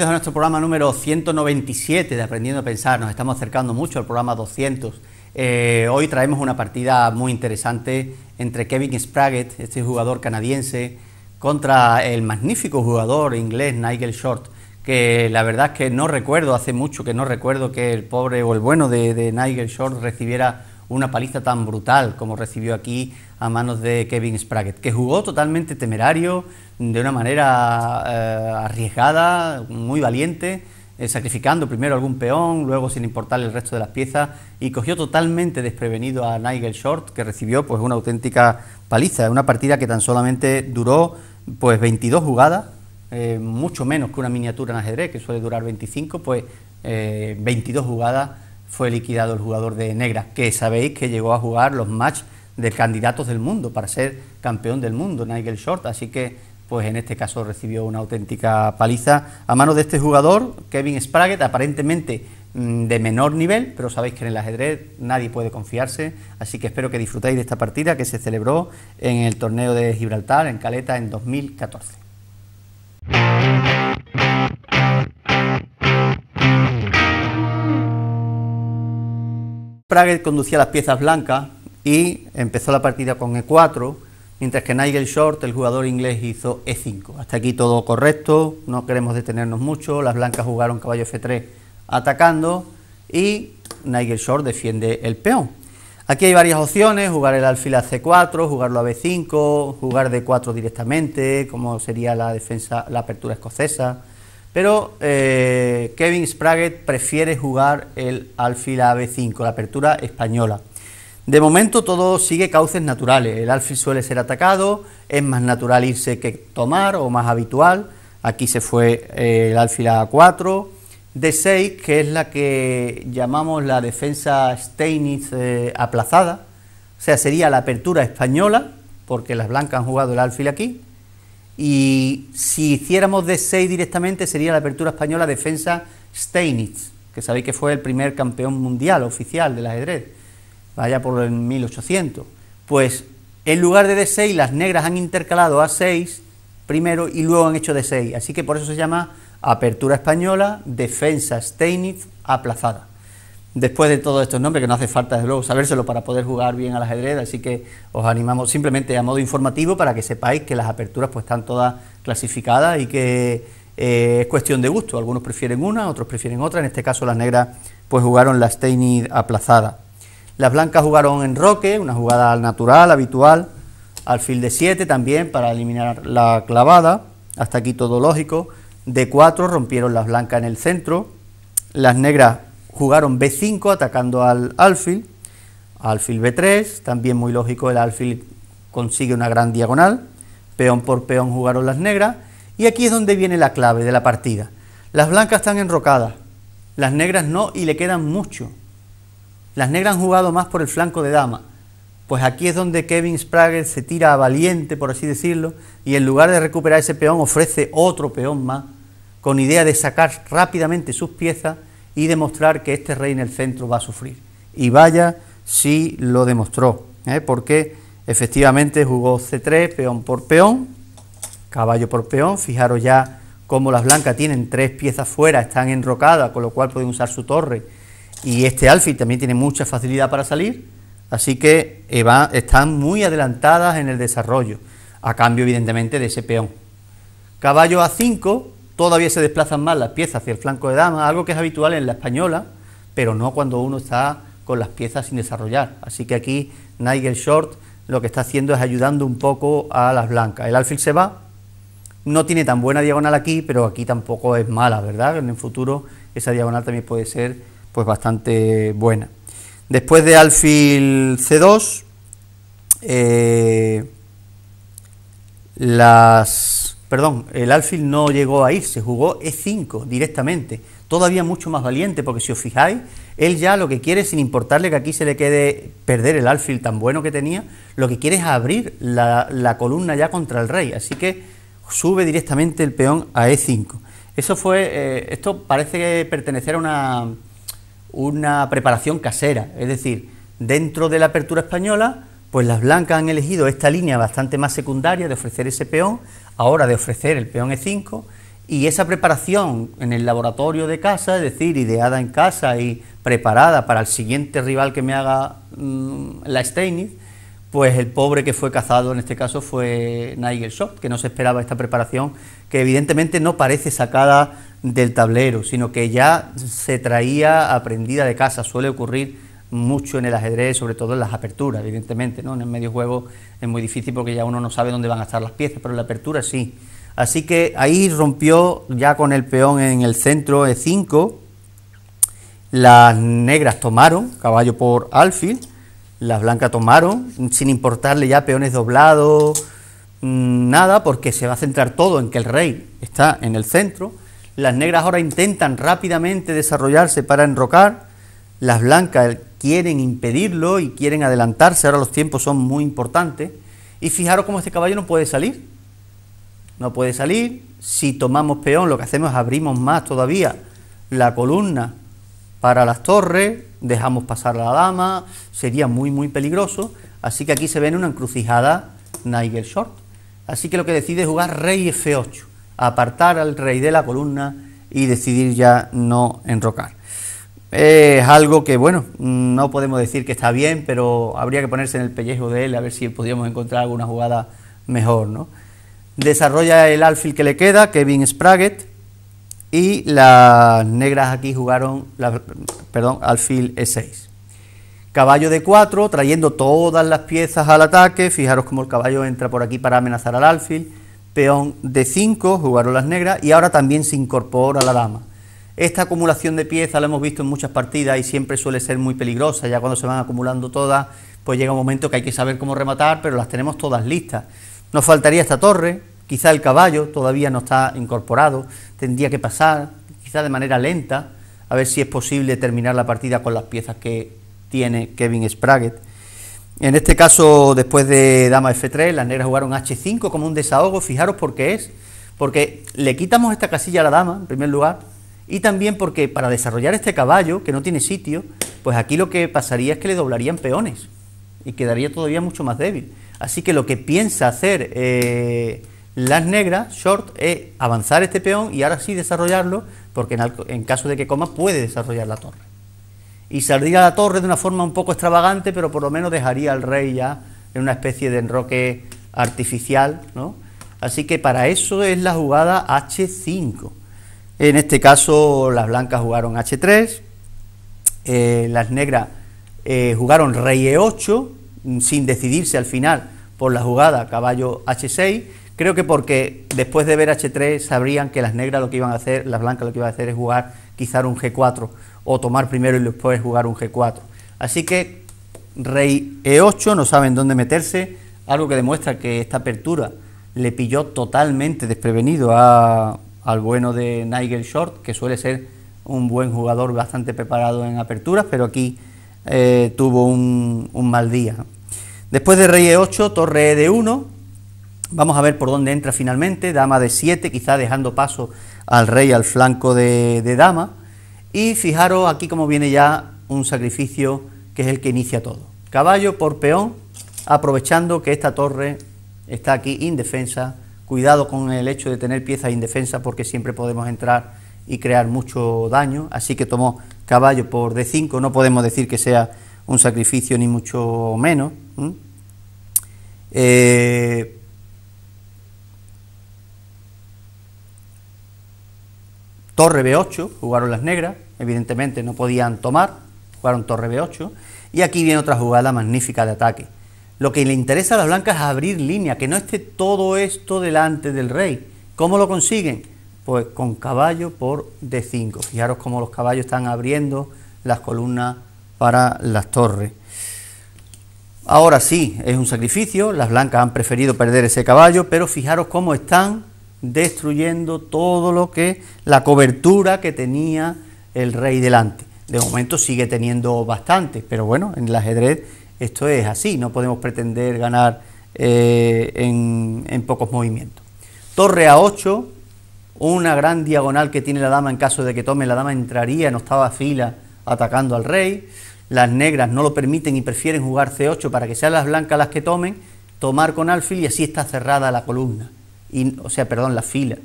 bienvenidos a nuestro programa número 197 de Aprendiendo a Pensar. Nos estamos acercando mucho al programa 200. Eh, hoy traemos una partida muy interesante entre Kevin Spraggett, este jugador canadiense, contra el magnífico jugador inglés Nigel Short, que la verdad es que no recuerdo, hace mucho que no recuerdo que el pobre o el bueno de Nigel Short recibiera una paliza tan brutal como recibió aquí a manos de Kevin Spraggett, que jugó totalmente temerario, de una manera eh, arriesgada, muy valiente, eh, sacrificando primero algún peón, luego sin importar el resto de las piezas, y cogió totalmente desprevenido a Nigel Short, que recibió pues una auténtica paliza, una partida que tan solamente duró pues 22 jugadas, eh, mucho menos que una miniatura en ajedrez, que suele durar 25, pues 22 jugadas fue liquidado el jugador de Negra, que sabéis que llegó a jugar los matchs de candidatos del mundo para ser campeón del mundo, Nigel Short, así que pues en este caso recibió una auténtica paliza a mano de este jugador, Kevin Spraggett, aparentemente mm, de menor nivel, pero sabéis que en el ajedrez nadie puede confiarse, así que espero que disfrutéis de esta partida que se celebró en el torneo de Gibraltar, en Caleta, en 2014. Prager conducía las piezas blancas y empezó la partida con E4, mientras que Nigel Short, el jugador inglés, hizo E5. Hasta aquí todo correcto, no queremos detenernos mucho, las blancas jugaron caballo F3 atacando y Nigel Short defiende el peón. Aquí hay varias opciones, jugar el alfil a C4, jugarlo a B5, jugar D4 directamente, como sería la defensa, la apertura escocesa, pero eh, Kevin Spraggett prefiere jugar el alfil a B5, la apertura española. De momento todo sigue cauces naturales. El alfil suele ser atacado, es más natural irse que tomar o más habitual. Aquí se fue eh, el alfil a 4. D6, que es la que llamamos la defensa Steinitz eh, aplazada. O sea, sería la apertura española, porque las blancas han jugado el alfil aquí. Y si hiciéramos d 6 directamente sería la apertura española defensa Steinitz, que sabéis que fue el primer campeón mundial oficial del ajedrez, vaya por el 1800. Pues en lugar de D6 las negras han intercalado A6 primero y luego han hecho D6, así que por eso se llama apertura española defensa Steinitz aplazada después de todos estos nombres, que no hace falta desde luego sabérselo para poder jugar bien al ajedrez, así que os animamos simplemente a modo informativo para que sepáis que las aperturas pues están todas clasificadas y que eh, es cuestión de gusto, algunos prefieren una, otros prefieren otra, en este caso las negras pues jugaron la Steinitz aplazada... Las blancas jugaron en roque, una jugada natural, habitual, alfil de 7 también para eliminar la clavada, hasta aquí todo lógico, de 4 rompieron las blancas en el centro, las negras jugaron B5 atacando al alfil, alfil B3, también muy lógico el alfil consigue una gran diagonal, peón por peón jugaron las negras, y aquí es donde viene la clave de la partida. Las blancas están enrocadas, las negras no y le quedan mucho. Las negras han jugado más por el flanco de dama, pues aquí es donde Kevin Sprague se tira a valiente, por así decirlo, y en lugar de recuperar ese peón ofrece otro peón más, con idea de sacar rápidamente sus piezas y demostrar que este rey en el centro va a sufrir. Y vaya si lo demostró, ¿eh? porque efectivamente jugó C3, peón por peón, caballo por peón, fijaros ya como las blancas tienen tres piezas fuera, están enrocadas, con lo cual pueden usar su torre. Y este alfil también tiene mucha facilidad para salir, así que eh, están muy adelantadas en el desarrollo, a cambio evidentemente de ese peón. Caballo A5, todavía se desplazan más las piezas hacia el flanco de dama, algo que es habitual en la española, pero no cuando uno está con las piezas sin desarrollar. Así que aquí Nigel Short lo que está haciendo es ayudando un poco a las blancas. El alfil se va, no tiene tan buena diagonal aquí, pero aquí tampoco es mala, ¿verdad? En el futuro esa diagonal también puede ser pues bastante buena. Después de alfil C2, eh, las perdón, el alfil no llegó a irse... se jugó E5 directamente, todavía mucho más valiente, porque si os fijáis, él ya lo que quiere, sin importarle que aquí se le quede perder el alfil tan bueno que tenía, lo que quiere es abrir la, columna ya contra el rey, así que sube directamente el peón a E5. Eso fue, eh, esto parece pertenecer a una, una preparación casera, es decir, dentro de la apertura española, pues las blancas han elegido esta línea bastante más secundaria de ofrecer ese peón ahora de ofrecer el peón E5 y esa preparación en el laboratorio de casa, es decir, ideada en casa y preparada para el siguiente rival que me haga mm, la Steinitz, pues el pobre que fue cazado en este caso fue Nigel Schott, que no se esperaba esta preparación, que evidentemente no parece sacada del tablero, sino que ya se traía aprendida de casa. Suele ocurrir mucho en el ajedrez, sobre todo en las aperturas, evidentemente, ¿no? En el medio juego es muy difícil porque ya uno no sabe dónde van a estar las piezas, pero en la apertura sí. Así que ahí rompió ya con el peón en el centro E5. Las negras tomaron, caballo por alfil, las blancas tomaron, sin importarle ya peones doblados, mm, nada, porque se va a centrar todo en que el rey está en el centro. Las negras ahora intentan rápidamente desarrollarse para enrocar las blancas quieren impedirlo y quieren adelantarse, ahora los tiempos son muy importantes. Y fijaros cómo este caballo no puede salir. No puede salir. Si tomamos peón, lo que hacemos es abrimos más todavía la columna para las torres, dejamos pasar a la dama, sería muy, muy peligroso. Así que aquí se ve en una encrucijada Nigel Short. Así que lo que decide es jugar rey F8, apartar al rey de la columna y decidir ya no enrocar. Es algo que, bueno, no podemos decir que está bien, pero habría que ponerse en el pellejo de él a ver si podíamos encontrar alguna jugada mejor. ¿no? Desarrolla el alfil que le queda, Kevin Spraggett, y las negras aquí jugaron, perdón, alfil E6. Caballo de 4, trayendo todas las piezas al ataque, fijaros cómo el caballo entra por aquí para amenazar al alfil, peón de 5, jugaron las negras, y ahora también se incorpora la dama. Esta acumulación de piezas la hemos visto en muchas partidas y siempre suele ser muy peligrosa, ya cuando se van acumulando todas, pues llega un momento que hay que saber cómo rematar, pero las tenemos todas listas. Nos faltaría esta torre, quizá el caballo todavía no está incorporado, tendría que pasar, quizá de manera lenta, a ver si es posible terminar la partida con las piezas que tiene Kevin Spraggett. En este caso, después de dama F3, las negras jugaron H5 como un desahogo, fijaros por qué es, porque le quitamos esta casilla a la dama, en primer lugar, y también porque para desarrollar este caballo, que no tiene sitio, pues aquí lo que pasaría es que le doblarían peones y quedaría todavía mucho más débil. Así que lo que piensa hacer eh, las negras, short, es avanzar este peón y ahora sí desarrollarlo, porque en, caso de que coma puede desarrollar la torre. Y saldría la torre de una forma un poco extravagante, pero por lo menos dejaría al rey ya en una especie de enroque artificial, ¿no? Así que para eso es la jugada H5. En este caso, las blancas jugaron H3, eh, las negras eh, jugaron Rey E8, mm, sin decidirse al final por la jugada caballo H6. Creo que porque después de ver H3 sabrían que las negras lo que iban a hacer, las blancas lo que iban a hacer es jugar quizá un G4 o tomar primero y después jugar un G4. Así que Rey E8, no saben dónde meterse, algo que demuestra que esta apertura le pilló totalmente desprevenido a al bueno de Nigel Short, que suele ser un buen jugador bastante preparado en aperturas, pero aquí eh, tuvo un, mal día. Después de rey e8, torre de 1 vamos a ver por dónde entra finalmente, dama de 7, quizá dejando paso al rey al flanco de, dama, y fijaros aquí como viene ya un sacrificio que es el que inicia todo. Caballo por peón, aprovechando que esta torre está aquí indefensa, Cuidado con el hecho de tener piezas indefensas porque siempre podemos entrar y crear mucho daño. Así que tomó caballo por D5. No podemos decir que sea un sacrificio ni mucho menos. Eh, torre B8, jugaron las negras, evidentemente no podían tomar, jugaron torre B8, y aquí viene otra jugada magnífica de ataque. Lo que le interesa a las blancas es abrir línea, que no esté todo esto delante del rey. ¿Cómo lo consiguen? Pues con caballo por D5. Fijaros cómo los caballos están abriendo las columnas para las torres. Ahora sí, es un sacrificio, las blancas han preferido perder ese caballo, pero fijaros cómo están destruyendo todo lo que, la cobertura que tenía el rey delante. De momento sigue teniendo bastante, pero bueno, en el ajedrez esto es así, no podemos pretender ganar eh, en, pocos movimientos. Torre a 8, una gran diagonal que tiene la dama en caso de que tome, la dama entraría en octava fila atacando al rey. Las negras no lo permiten y prefieren jugar C8 para que sean las blancas las que tomen, tomar con alfil y así está cerrada la columna, y, o sea, perdón, la fila,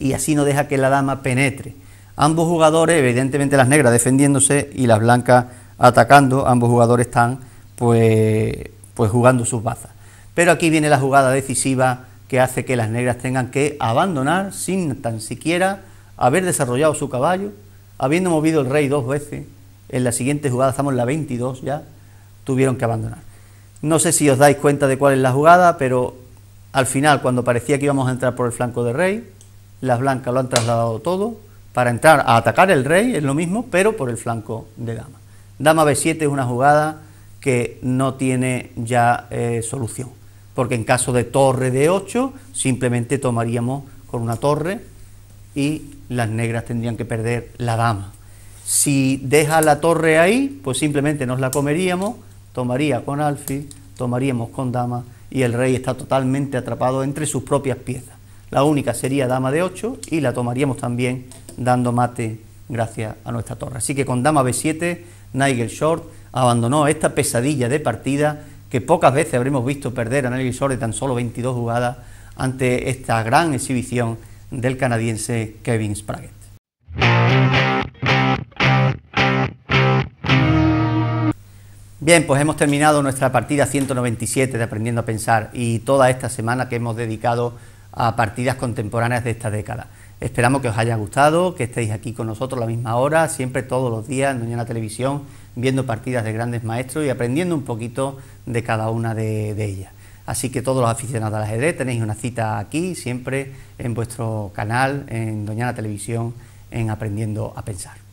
y así no deja que la dama penetre. Ambos jugadores, evidentemente las negras defendiéndose y las blancas atacando, ambos jugadores están pues, pues, jugando sus bazas. Pero aquí viene la jugada decisiva que hace que las negras tengan que abandonar sin tan siquiera haber desarrollado su caballo, habiendo movido el rey dos veces. En la siguiente jugada, estamos en la 22 ya, tuvieron que abandonar. No sé si os dais cuenta de cuál es la jugada, pero al final, cuando parecía que íbamos a entrar por el flanco del rey, las blancas lo han trasladado todo para entrar a atacar el rey, es lo mismo, pero por el flanco de dama. Dama B7 es una jugada que no tiene ya eh, solución, porque en caso de torre de 8 simplemente tomaríamos con una torre y las negras tendrían que perder la dama. Si deja la torre ahí, pues simplemente nos la comeríamos, tomaría con alfil, tomaríamos con dama y el rey está totalmente atrapado entre sus propias piezas. La única sería dama de 8 y la tomaríamos también dando mate gracias a nuestra torre. Así que con dama b7, Nigel Short abandonó esta pesadilla de partida que pocas veces habremos visto perder a Nelly de tan solo 22 jugadas ante esta gran exhibición del canadiense Kevin Sprague. Bien, pues hemos terminado nuestra partida 197 de Aprendiendo a Pensar y toda esta semana que hemos dedicado a partidas contemporáneas de esta década. Esperamos que os haya gustado, que estéis aquí con nosotros a la misma hora, siempre todos los días en Doñana Televisión, viendo partidas de grandes maestros y aprendiendo un poquito de cada una de, ellas. Así que todos los aficionados al ajedrez tenéis una cita aquí, siempre en vuestro canal, en Doñana Televisión, en Aprendiendo a Pensar.